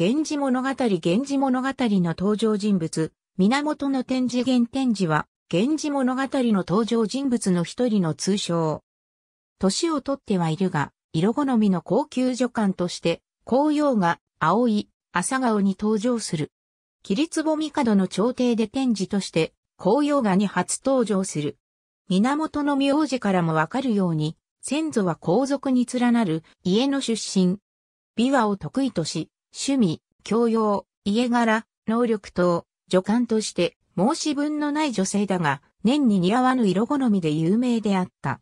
源氏物語源氏物語の登場人物、源の展示源展示は、源氏物語の登場人物の一人の通称。年をとってはいるが、色好みの高級女官として、紅葉が、青い、朝顔に登場する。桐壺帝の朝廷で展示として、紅葉がに初登場する。源の名字からもわかるように、先祖は皇族に連なる家の出身。美和を得意とし、趣味、教養、家柄、能力等、女官として申し分のない女性だが、年に似合わぬ色好みで有名であった。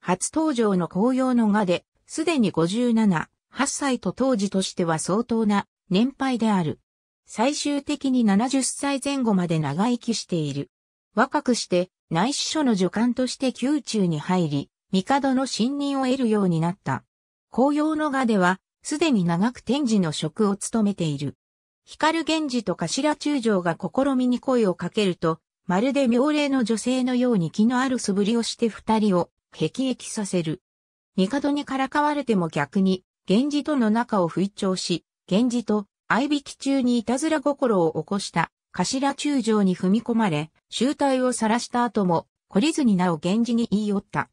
初登場の紅葉の画で、すでに57、8歳と当時としては相当な年配である。最終的に70歳前後まで長生きしている。若くして内司書の助官として宮中に入り、帝の信任を得るようになった。紅葉の画ではすでに長く天智の職を務めている。光源氏と頭中将が試みに声をかけると、まるで妙齢の女性のように気のある素振りをして二人を、辟易させる。帝にからかわれても逆に、源氏との仲を吹聴し、源氏と相引き中にいたずら心を起こした頭中将に踏み込まれ、集体を晒した後も、懲りずになお源氏に言い寄った。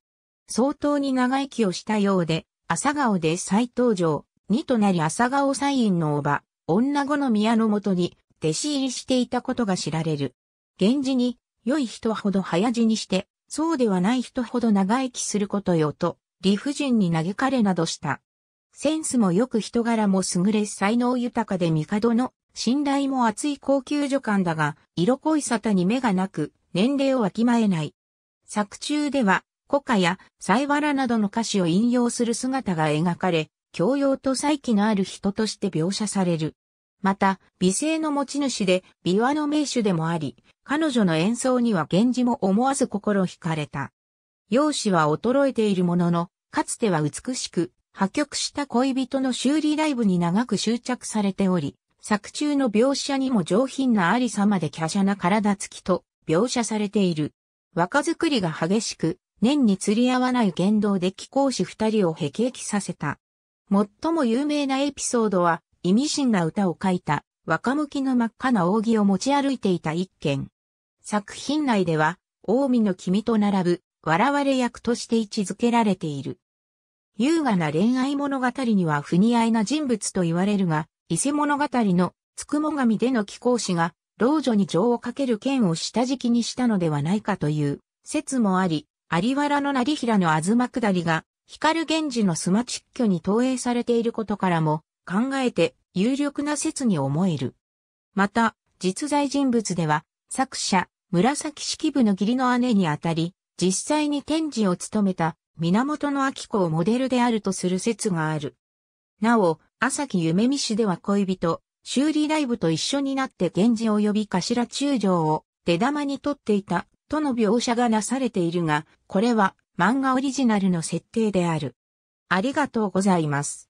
相当に長生きをしたようで、朝顔で再登場、二となり朝顔サインのおば、女子の宮のもとに、弟子入りしていたことが知られる。源氏に、良い人ほど早死にして、そうではない人ほど長生きすることよと、理不尽に嘆かれなどした。センスもよく人柄も優れ才能豊かで帝の信頼も厚い高級女官だが、色濃い沙汰に目がなく、年齢をわきまえない。作中では、古歌や、サイバラなどの歌詞を引用する姿が描かれ、教養と才気のある人として描写される。また、美声の持ち主で、美和の名手でもあり、彼女の演奏には源氏も思わず心惹かれた。容姿は衰えているものの、かつては美しく、破局した恋人の修理ライブに長く執着されており、作中の描写にも上品なありさまで華奢な体つきと描写されている。若作りが激しく、年に釣り合わない言動で貴公子二人を辟易させた。最も有名なエピソードは、意味深な歌を書いた、若向きの真っ赤な扇を持ち歩いていた一件。作品内では、大海の君と並ぶ、笑われ役として位置づけられている。優雅な恋愛物語には不似合いな人物と言われるが、伊勢物語のつくも神での貴公子が、老女に情をかける剣を下敷きにしたのではないかという説もあり、有原の成平のあずま下りが光源氏のスマチッキョに投影されていることからも考えて有力な説に思える。また、実在人物では、作者、紫式部の義理の姉にあたり、実際に天示を務めた源の明子をモデルであるとする説がある。なお、朝木夢見氏では恋人、修理ライブと一緒になって源氏及び頭中将を手玉に取っていたとの描写がなされているが、これは漫画オリジナルの設定である。ありがとうございます。